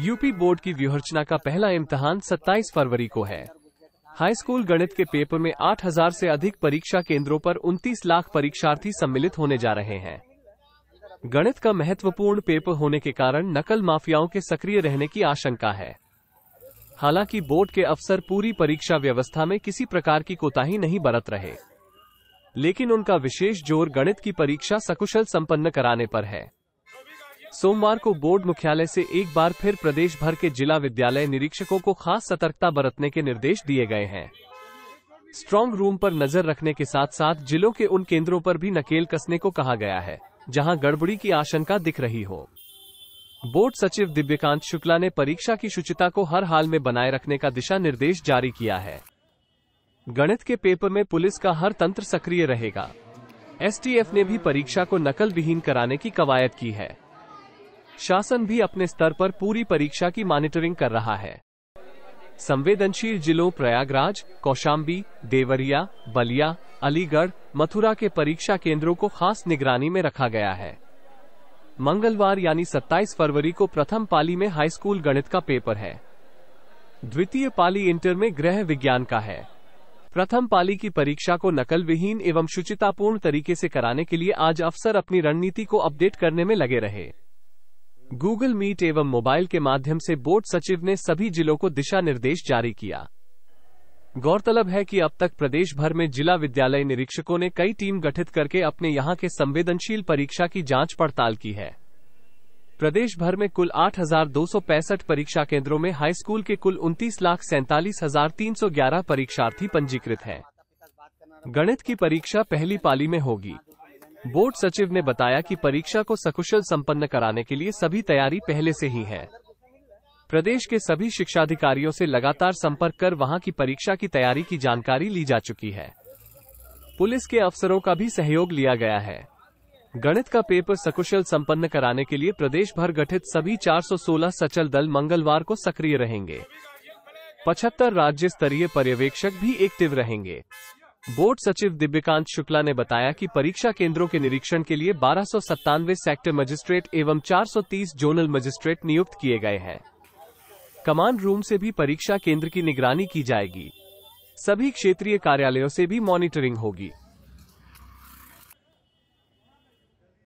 UP board की व्यूहरचना का पहला इम्तहान 27 फरवरी को है हाई स्कूल गणित के पेपर में 8000 से अधिक परीक्षा केंद्रों पर 29 लाख परीक्षार्थी सम्मिलित होने जा रहे हैं गणित का महत्वपूर्ण पेपर होने के कारण नकल माफियाओं के सक्रिय रहने की आशंका है हालांकि बोर्ड के अफसर पूरी परीक्षा व्यवस्था में किसी प्रकार की कोताही नहीं बरत रहे लेकिन उनका विशेष जोर गणित की परीक्षा सकुशल संपन्न कराने पर है सोमवार को बोर्ड मुख्यालय से एक बार फिर प्रदेश भर के जिला विद्यालय निरीक्षकों को खास सतर्कता बरतने के निर्देश दिए गए हैं स्ट्रांग रूम पर नजर रखने के साथ साथ जिलों के उन केंद्रों पर भी नकेल कसने को कहा गया है जहां गड़बड़ी की आशंका दिख रही हो बोर्ड सचिव दिव्यकांत शुक्ला ने परीक्षा की शुचिता को हर हाल में बनाए रखने का दिशा निर्देश जारी किया है गणित के पेपर में पुलिस का हर तंत्र सक्रिय रहेगा एसटीएफ ने भी परीक्षा को नकल विहीन कराने की कवायद की है शासन भी अपने स्तर पर पूरी परीक्षा की मॉनिटरिंग कर रहा है संवेदनशील जिलों प्रयागराज कौशाम्बी देवरिया बलिया अलीगढ़ मथुरा के परीक्षा केंद्रों को खास निगरानी में रखा गया है मंगलवार यानी 27 फरवरी को प्रथम पाली में हाईस्कूल गणित का पेपर है द्वितीय पाली इंटर में गृह विज्ञान का है प्रथम पाली की परीक्षा को नकल विहीन एवं शुचितापूर्ण तरीके से कराने के लिए आज अफसर अपनी रणनीति को अपडेट करने में लगे रहे गूगल मीट एवं मोबाइल के माध्यम से बोर्ड सचिव ने सभी जिलों को दिशा निर्देश जारी किया गौरतलब है कि अब तक प्रदेश भर में जिला विद्यालय निरीक्षकों ने कई टीम गठित करके अपने यहां के संवेदनशील परीक्षा की जांच पड़ताल की है प्रदेश भर में कुल आठ परीक्षा केंद्रों में हाईस्कूल के कुल उन्तीस लाख सैंतालीस हजार तीन सौ ग्यारह परीक्षार्थी पंजीकृत हैं। गणित की परीक्षा पहली पाली में होगी बोर्ड सचिव ने बताया कि परीक्षा को सकुशल संपन्न कराने के लिए सभी तैयारी पहले से ही है प्रदेश के सभी शिक्षाधिकारियों से लगातार संपर्क कर वहां की परीक्षा की तैयारी की जानकारी ली जा चुकी है पुलिस के अफसरों का भी सहयोग लिया गया है गणित का पेपर सकुशल संपन्न कराने के लिए प्रदेश भर गठित सभी 416 सचल दल मंगलवार को सक्रिय रहेंगे पचहत्तर राज्य स्तरीय पर्यवेक्षक भी एक्टिव रहेंगे बोर्ड सचिव दिव्यकांत शुक्ला ने बताया कि परीक्षा केंद्रों के निरीक्षण के लिए बारह सेक्टर मजिस्ट्रेट एवं 430 जोनल मजिस्ट्रेट नियुक्त किए गए हैं कमांड रूम से भी परीक्षा केंद्र की निगरानी की जाएगी सभी क्षेत्रीय कार्यालयों से भी मॉनिटरिंग होगी